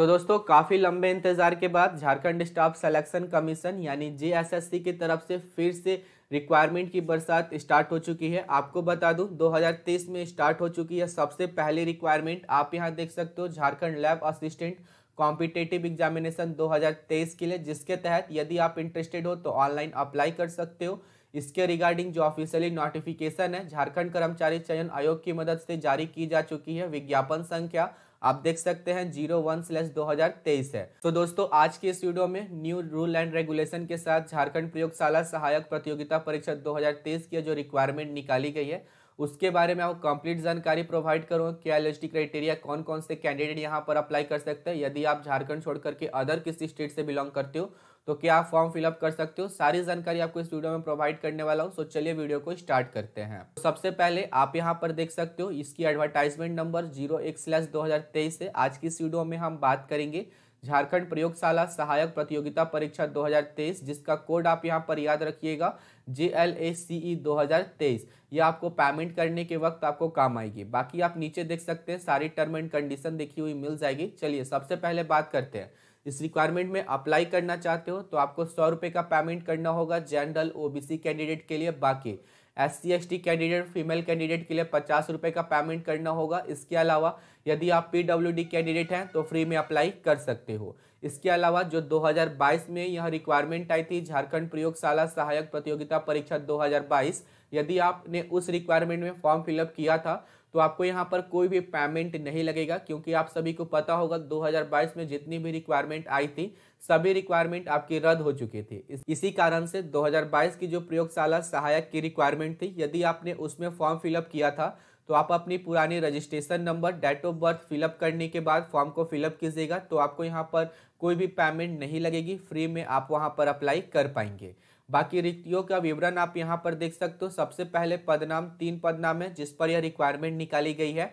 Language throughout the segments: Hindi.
सो दोस्तों काफ़ी लंबे इंतज़ार के बाद झारखंड स्टाफ सेलेक्शन कमीशन यानी जेएसएससी की तरफ से फिर से रिक्वायरमेंट की बरसात स्टार्ट हो चुकी है आपको बता दूं 2023 में स्टार्ट हो चुकी है सबसे पहली रिक्वायरमेंट आप यहां देख सकते हो Jharkhand lab assistant competitive examination 2023 के लिए जिसके तहत यदि आप इंटरेस्टेड हो तो ऑनलाइन अप्लाई कर सकते हो इसके रिगार्डिंग जो ऑफिशियली नोटिफिकेशन है झारखंड कर्मचारी चयन आयोग की मदद से जारी की जा चुकी है विज्ञापन संख्या आप देख सकते हैं जीरो वन स्लैश दो हजार तेईस है तो दोस्तों आज की इस वीडियो में न्यू रूल एंड रेगुलेशन के साथ झारखंड प्रयोगशाला सहायक प्रतियोगिता परीक्षा दो हजार तेईस की जो रिक्वायरमेंट निकाली गई है उसके बारे में आपको कंप्लीट जानकारी प्रोवाइड करूँ क्या एल क्राइटेरिया कौन कौन से कैंडिडेट यहाँ पर अप्लाई कर सकते हैं यदि आप झारखंड छोड़ करके अदर किसी स्टेट से बिलोंग करते हो तो क्या आप फॉर्म फिलअप कर सकते हो सारी जानकारी आपको इस वीडियो में प्रोवाइड करने वाला हूँ सो चलिए वीडियो को स्टार्ट करते हैं तो सबसे पहले आप यहाँ पर देख सकते हो इसकी एडवर्टाइजमेंट नंबर जीरो एक स्लैश दो हजार तेईस है आज की इस वीडियो में हम बात करेंगे झारखंड प्रयोगशाला सहायक प्रतियोगिता परीक्षा 2023 जिसका कोड आप यहां पर याद रखिएगा जे एल ए सी ई दो ये आपको पेमेंट करने के वक्त आपको काम आएगी बाकी आप नीचे देख सकते हैं सारी टर्म एंड कंडीशन देखी हुई मिल जाएगी चलिए सबसे पहले बात करते हैं इस रिक्वायरमेंट में अप्लाई करना चाहते हो तो आपको सौ रुपये का पेमेंट करना होगा जनरल ओबीसी कैंडिडेट के लिए बाकी S C S T candidate female candidate के लिए पचास रुपये का पेमेंट करना होगा इसके अलावा यदि आप पी डब्ल्यू डी कैंडिडेट हैं तो फ्री में अप्लाई कर सकते हो इसके अलावा जो 2022 में यह रिक्वायरमेंट आई थी झारखंड प्रयोगशाला सहायक प्रतियोगिता परीक्षा 2022 यदि आपने उस रिक्वायरमेंट में फॉर्म फिलअप किया था तो आपको यहाँ पर कोई भी पेमेंट नहीं लगेगा क्योंकि आप सभी को पता होगा 2022 में जितनी भी रिक्वायरमेंट आई थी सभी रिक्वायरमेंट आपकी रद्द हो चुकी थी इसी कारण से 2022 की जो प्रयोगशाला सहायक की रिक्वायरमेंट थी यदि आपने उसमें फॉर्म फिलअप किया था तो आप अपनी पुरानी registration number date of birth fill up करने के बाद फॉर्म को फिलअप कीजिएगा तो आपको यहाँ पर कोई भी पेमेंट नहीं लगेगी फ्री में आप वहाँ पर अप्लाई कर पाएंगे बाकी रिक्तियों का विवरण आप यहाँ पर देख सकते हो सबसे पहले पदनाम तीन पदनाम है जिस पर यह रिक्वायरमेंट निकाली गई है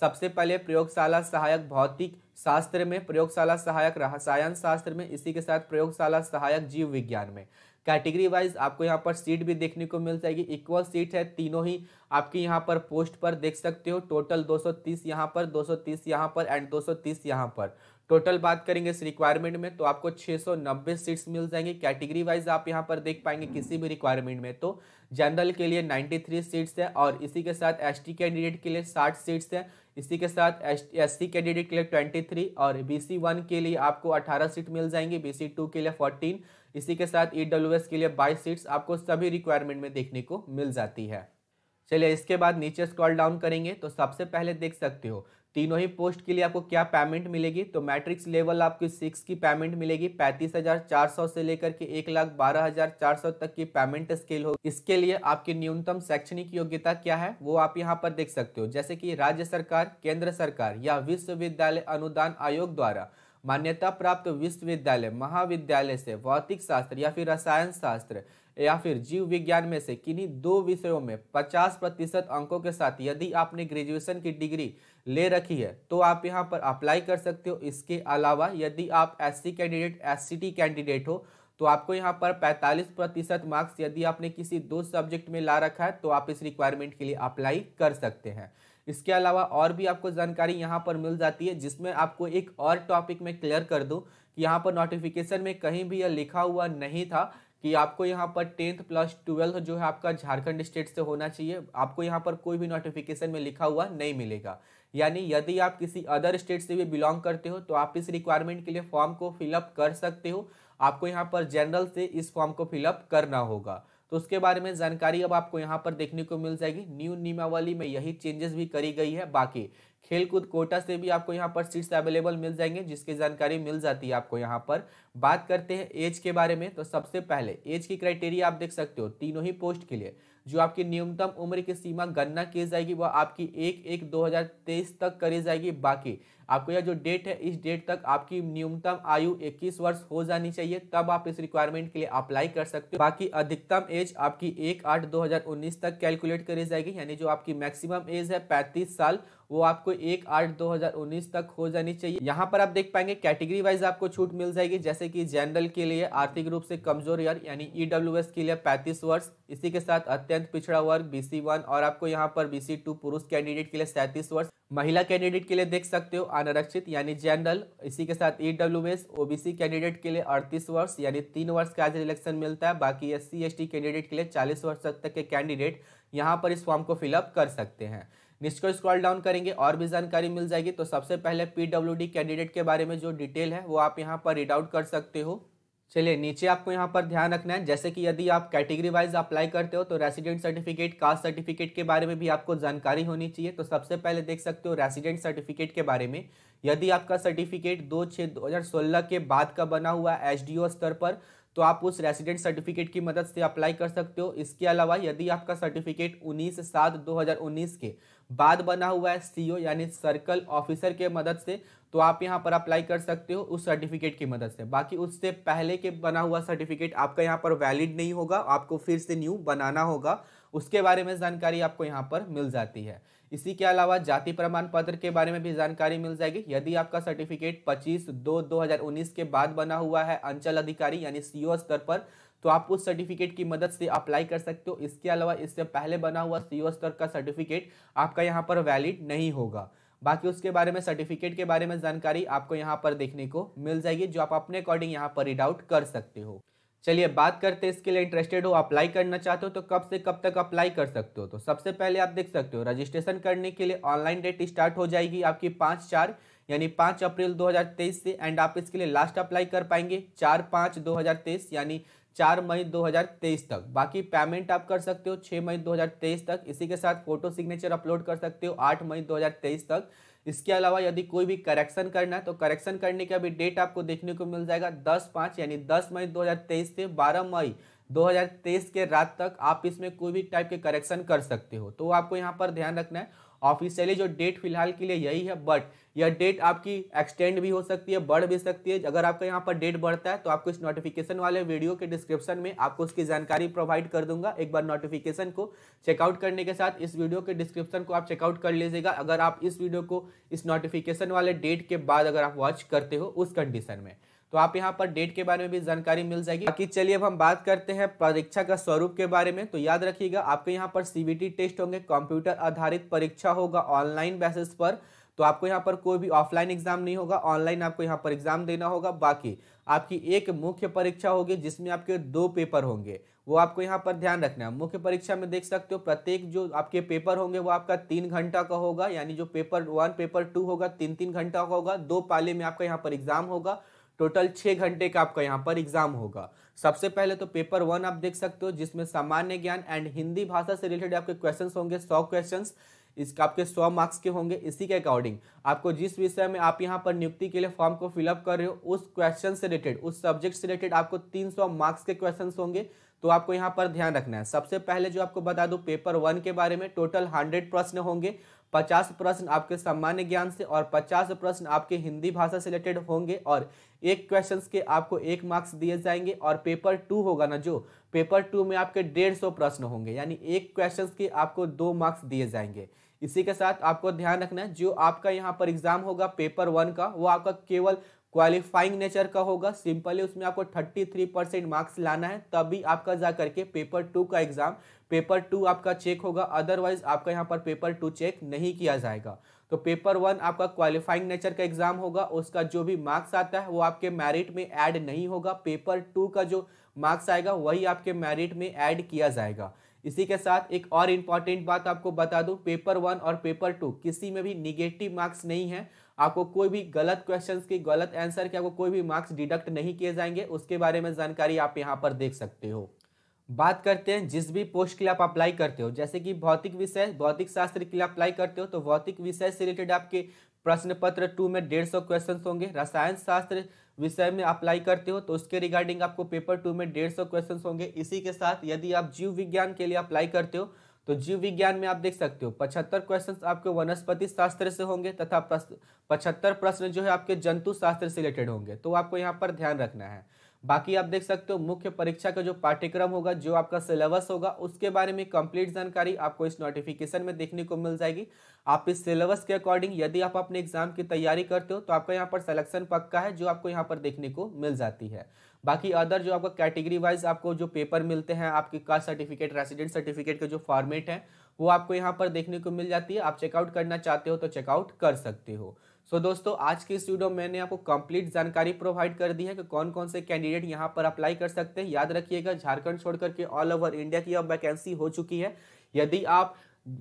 सबसे पहले प्रयोगशाला सहायक भौतिक शास्त्र में प्रयोगशाला सहायक रसायन शास्त्र में इसी के साथ प्रयोगशाला सहायक जीव विज्ञान में कैटेगरी वाइज आपको यहाँ पर सीट भी देखने को मिल जाएगी इक्वल सीट है तीनों ही आपके यहाँ पर पोस्ट पर देख सकते हो टोटल 230 सौ यहाँ पर 230 सौ यहाँ पर एंड 230 सौ यहाँ पर टोटल बात करेंगे इस रिक्वायरमेंट में तो आपको 690 सीट्स मिल जाएंगे कैटेगरी वाइज आप यहाँ पर देख पाएंगे किसी भी रिक्वायरमेंट में तो जनरल के लिए 93 सीट्स है और इसी के साथ एसटी कैंडिडेट के लिए 60 सीट्स है इसी के साथ एस सी कैंडिडेट के लिए 23 और बी सी वन के लिए आपको 18 सीट मिल जाएंगी बी सी टू के लिए 14 इसी के साथ ई डब्ल्यू एस के लिए 22 सीट्स आपको सभी रिक्वायरमेंट में देखने को मिल जाती है चलिए इसके बाद नीचे स्क्रॉल डाउन करेंगे तो सबसे पहले देख सकते हो तीनों ही पोस्ट के लिए आपको क्या पेमेंट मिलेगी तो मैट्रिक्स लेवल आपको सिक्स की पेमेंट मिलेगी पैंतीस हजार चार सौ से लेकर के एक लाख बारह हजार चार सौ तक की पेमेंट स्केल होगी इसके लिए आपकी न्यूनतम शैक्षणिक योग्यता क्या है वो आप यहाँ पर देख सकते हो जैसे कि राज्य सरकार केंद्र सरकार या विश्वविद्यालय अनुदान आयोग द्वारा मान्यता प्राप्त विश्वविद्यालय महाविद्यालय से भौतिक शास्त्र या फिर रसायन शास्त्र या फिर जीव विज्ञान में से किन्हीं दो विषयों में 50 प्रतिशत अंकों के साथ यदि आपने ग्रेजुएशन की डिग्री ले रखी है तो आप यहाँ पर अप्लाई कर सकते हो इसके अलावा यदि आप एससी कैंडिडेट एससीटी कैंडिडेट हो तो आपको यहाँ पर 45 प्रतिशत मार्क्स यदि आपने किसी दो सब्जेक्ट में ला रखा है तो आप इस रिक्वायरमेंट के लिए अप्लाई कर सकते हैं इसके अलावा और भी आपको जानकारी यहाँ पर मिल जाती है जिसमें आपको एक और टॉपिक में क्लियर कर दूँ कि यहाँ पर नोटिफिकेशन में कहीं भी यह लिखा हुआ नहीं था कि आपको यहाँ पर टेंथ प्लस ट्वेल्थ जो है आपका झारखंड स्टेट से होना चाहिए आपको यहाँ पर कोई भी नोटिफिकेशन में लिखा हुआ नहीं मिलेगा यानी यदि आप किसी अदर स्टेट से भी बिलोंग करते हो तो आप इस रिक्वायरमेंट के लिए फॉर्म को फिलअप कर सकते हो आपको यहाँ पर जनरल से इस फॉर्म को फिलअप करना होगा तो उसके बारे में जानकारी अब आपको यहाँ पर देखने को मिल जाएगी न्यू नियमावली में यही चेंजेस भी करी गई है बाकी खेलकूद कोटा से भी आपको यहाँ पर सीट्स अवेलेबल मिल जाएंगे जिसकी जानकारी मिल जाती है आपको यहाँ पर बात करते हैं एज के बारे में तो सबसे पहले एज की क्राइटेरिया आप देख सकते हो तीनों ही पोस्ट के लिए जो आपकी न्यूनतम उम्र की सीमा गणना की जाएगी वह आपकी एक एक 2023 तक करी जाएगी बाकी आपको यह जो डेट है इस डेट तक आपकी न्यूनतम आयु 21 वर्ष हो जानी चाहिए तब आप इस रिक्वायरमेंट के लिए अप्लाई कर सकते हो बाकी अधिकतम एज आपकी एक आठ 2019 तक कैलकुलेट करी जाएगी यानी जो आपकी मैक्सिमम एज है पैंतीस साल वो आपको एक आठ उन्नीस तक हो जानी चाहिए यहाँ पर आप देख पाएंगे कैटेगरी वाइज आपको छूट मिल जाएगी जैसे जैसे कि जनरल के लिए आर्थिक रूप से कमजोर वर्ग यानी ई e के लिए पैंतीस वर्ष इसी के साथ अत्यंत पिछड़ा वर्ग बी और आपको यहाँ पर बी पुरुष कैंडिडेट के लिए सैंतीस वर्ष महिला कैंडिडेट के लिए देख सकते हो अनारक्षित यानी जनरल इसी के साथ ई ओबीसी कैंडिडेट के लिए अड़तीस वर्ष यानी तीन वर्ष का आज इलेक्शन मिलता है बाकी एस सी कैंडिडेट के लिए चालीस वर्ष तक के कैंडिडेट यहाँ पर इस फॉर्म को फिलअप कर सकते हैं इसको स्क्रॉल डाउन करेंगे और भी जानकारी मिल जाएगी तो सबसे पहले पीडब्ल्यूडी कैंडिडेट के बारे में जो डिटेल है वो आप यहाँ पर रीड आउट कर सकते हो चलिए नीचे आपको यहाँ पर ध्यान रखना है जैसे कि यदि आप कैटेगरी वाइज अप्लाई करते हो तो रेसिडेंट सर्टिफिकेट कास्ट सर्टिफिकेट के बारे में भी आपको जानकारी होनी चाहिए तो सबसे पहले देख सकते हो रेसिडेंट सर्टिफिकेट के बारे में यदि आपका सर्टिफिकेट दो छः दो के बाद का बना हुआ एच स्तर पर तो आप उस रेसिडेंट सर्टिफिकेट की मदद से अप्लाई कर सकते हो इसके अलावा यदि आपका सर्टिफिकेट 19 सात 2019 के बाद बना हुआ है सीओ यानी सर्कल ऑफिसर के मदद से तो आप यहाँ पर अप्लाई कर सकते हो उस सर्टिफिकेट की मदद से बाकी उससे पहले के बना हुआ सर्टिफिकेट आपका यहाँ पर वैलिड नहीं होगा आपको फिर से न्यू बनाना होगा उसके बारे में जानकारी आपको यहाँ पर मिल जाती है इसी के अलावा जाति प्रमाण पत्र के बारे में भी जानकारी मिल जाएगी यदि आपका सर्टिफिकेट 25 दो 2019 के बाद बना हुआ है अंचल अधिकारी यानी सीओ स्तर पर तो आप उस सर्टिफिकेट की मदद से अप्लाई कर सकते हो इसके अलावा इससे पहले बना हुआ सीओ स्तर का सर्टिफिकेट आपका यहाँ पर वैलिड नहीं होगा बाकी उसके बारे में सर्टिफिकेट के बारे में जानकारी आपको यहाँ पर देखने को मिल जाएगी जो आप अपने अकॉर्डिंग यहाँ पर रीड आउट कर सकते हो चलिए बात करते हैं इसके लिए इंटरेस्टेड हो अप्लाई करना चाहते हो तो कब से कब तक अप्लाई कर सकते हो तो सबसे पहले आप देख सकते हो रजिस्ट्रेशन करने के लिए ऑनलाइन डेट स्टार्ट हो जाएगी आपकी पाँच चार यानी पाँच अप्रैल 2023 से एंड आप इसके लिए लास्ट अप्लाई कर पाएंगे चार पाँच 2023 यानी चार मई 2023 तक बाकी पेमेंट आप कर सकते हो छः मई 2023 तक इसी के साथ फोटो सिग्नेचर अपलोड कर सकते हो आठ मई 2023 तक इसके अलावा यदि कोई भी करेक्शन करना है तो करेक्शन करने का भी डेट आपको देखने को मिल जाएगा दस पाँच यानी दस मई 2023 से बारह मई 2023 के रात तक आप इसमें कोई भी टाइप के करेक्शन कर सकते हो तो आपको यहाँ पर ध्यान रखना है ऑफिशियली जो डेट फिलहाल के लिए यही है बट यह डेट आपकी एक्सटेंड भी हो सकती है बढ़ भी सकती है अगर आपका यहाँ पर डेट बढ़ता है तो आपको इस नोटिफिकेशन वाले वीडियो के डिस्क्रिप्शन में आपको उसकी जानकारी प्रोवाइड कर दूंगा एक बार नोटिफिकेशन को चेकआउट करने के साथ इस वीडियो के डिस्क्रिप्शन को आप चेकआउट कर लीजिएगा अगर आप इस वीडियो को इस नोटिफिकेशन वाले डेट के बाद अगर आप वॉच करते हो उस कंडीशन में तो आप यहाँ पर डेट के बारे में भी जानकारी मिल जाएगी बाकी चलिए अब हम बात करते हैं परीक्षा का स्वरूप के बारे में तो याद रखिएगा आपके यहाँ पर सीबीटी टेस्ट होंगे कंप्यूटर आधारित परीक्षा होगा ऑनलाइन बेसिस पर तो आपको यहाँ पर कोई भी ऑफलाइन एग्जाम नहीं होगा ऑनलाइन आपको यहाँ पर एग्जाम देना होगा बाकी आपकी एक मुख्य परीक्षा होगी जिसमें आपके दो पेपर होंगे वो आपको यहाँ पर ध्यान रखना है मुख्य परीक्षा में देख सकते हो प्रत्येक जो आपके पेपर होंगे वो आपका तीन घंटा का होगा यानी जो पेपर वन पेपर टू होगा तीन तीन घंटा का होगा दो पाले में आपका यहाँ पर एग्जाम होगा टोटल छः घंटे का आपका यहाँ पर एग्जाम होगा सबसे पहले तो पेपर वन आप देख सकते हो जिसमें सामान्य ज्ञान एंड हिंदी भाषा से रिलेटेड आपके क्वेश्चन होंगे सौ क्वेश्चन इसका आपके सौ मार्क्स के होंगे इसी के अकॉर्डिंग आपको जिस विषय में आप यहाँ पर नियुक्ति के लिए फॉर्म को फिलअप कर रहे हो उस क्वेश्चन से रिलेटेड उस सब्जेक्ट से रिलेटेड आपको तीन सौ मार्क्स के क्वेश्चन होंगे तो आपको यहाँ पर ध्यान रखना है सबसे पहले जो आपको बता दूँ पेपर वन के बारे में टोटल हंड्रेड प्रश्न होंगे पचास प्रश्न आपके सामान्य ज्ञान से और पचास प्रश्न आपके हिंदी भाषा से रिलेटेड होंगे और एक क्वेश्चन के आपको एक मार्क्स दिए जाएंगे और पेपर टू होगा ना जो पेपर टू में आपके डेढ़ सौ प्रश्न होंगे यानी एक क्वेश्चन के आपको दो मार्क्स दिए जाएंगे इसी के साथ आपको ध्यान रखना है जो आपका यहाँ पर एग्जाम होगा पेपर वन का वो आपका केवल क्वालिफाइंग नेचर का होगा सिंपली उसमें आपको 33 परसेंट मार्क्स लाना है तभी आपका जा करके पेपर टू का एग्जाम पेपर टू आपका चेक होगा अदरवाइज आपका यहाँ पर पेपर टू चेक नहीं किया जाएगा तो पेपर वन आपका क्वालिफाइंग नेचर का एग्जाम होगा उसका जो भी मार्क्स आता है वो आपके मैरिट में ऐड नहीं होगा पेपर टू का जो मार्क्स आएगा वही आपके मैरिट में ऐड किया जाएगा इसी के साथ एक और इम्पॉर्टेंट बात आपको बता दूं पेपर वन और पेपर टू किसी में भी निगेटिव मार्क्स नहीं है आपको कोई भी गलत क्वेश्चन के गलत आंसर के आपको कोई भी मार्क्स डिडक्ट नहीं किए जाएंगे उसके बारे में जानकारी आप यहाँ पर देख सकते हो बात करते हैं जिस भी पोस्ट के लिए आप अप्लाई करते हो जैसे कि भौतिक विषय भौतिक शास्त्र के लिए अप्लाई करते हो तो भौतिक विषय से रिलेटेड आपके प्रश्न पत्र टू में डेढ़ सौ क्वेश्चन होंगे रसायन शास्त्र विषय में अप्लाई करते हो तो उसके रिगार्डिंग आपको पेपर टू में डेढ़ सौ क्वेश्चन होंगे इसी के साथ यदि आप जीव विज्ञान के लिए अप्लाई करते हो तो जीव विज्ञान में आप देख सकते हो पचहत्तर क्वेश्चन आपके वनस्पति शास्त्र से होंगे तथा पचहत्तर प्रश्न जो है आपके जंतु शास्त्र से रिलेटेड होंगे तो आपको यहाँ पर ध्यान रखना है बाकी आप देख सकते हो मुख्य परीक्षा का जो पाठ्यक्रम होगा जो आपका सिलेबस होगा उसके बारे में कंप्लीट जानकारी आपको इस नोटिफिकेशन में देखने को मिल जाएगी आप इस सिलेबस के अकॉर्डिंग यदि आप अपने एग्जाम की तैयारी करते हो तो आपका यहाँ पर सिलेक्शन पक्का है जो आपको यहाँ पर देखने को मिल जाती है बाकी अदर जो आपका कैटेगरी वाइज आपको जो पेपर मिलते हैं आपके कास्ट सर्टिफिकेट रेसिडेंट सर्टिफिकेट के जो फॉर्मेट है वो आपको यहाँ पर देखने को मिल जाती है आप चेकआउट करना चाहते हो तो चेकआउट कर सकते हो सो so, दोस्तों आज की इस वीडियो में मैंने आपको कंप्लीट जानकारी प्रोवाइड कर दी है कि कौन कौन से कैंडिडेट यहाँ पर अप्लाई कर सकते हैं याद रखिएगा झारखंड छोड़ करके ऑल ओवर इंडिया की अब वैकेंसी हो चुकी है यदि आप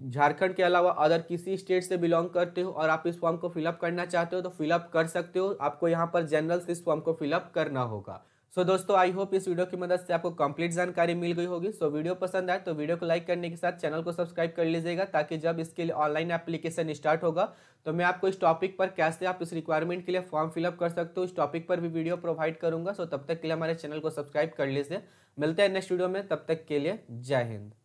झारखंड के अलावा अदर किसी स्टेट से बिलोंग करते हो और आप इस फॉर्म को फिलअप करना चाहते हो तो फिलअप कर सकते हो आपको यहाँ पर जनरल से इस फॉर्म को फिलअप करना होगा सो so, दोस्तों आई होप इस वीडियो की मदद से आपको कंप्लीट जानकारी मिल गई होगी सो so, वीडियो पसंद आए तो वीडियो को लाइक करने के साथ चैनल को सब्सक्राइब कर लीजिएगा ताकि जब इसके लिए ऑनलाइन एप्लीकेशन स्टार्ट होगा तो मैं आपको इस टॉपिक पर कैसे आप इस रिक्वायरमेंट के लिए फॉर्म फिलअप कर सकते हो इस टॉपिक पर भी वीडियो प्रोवाइड करूंगा सो so, तब तक के लिए हमारे चैनल को सब्सक्राइब कर लीजिए मिलते हैं नेक्स्ट वीडियो में तब तक के लिए जय हिंद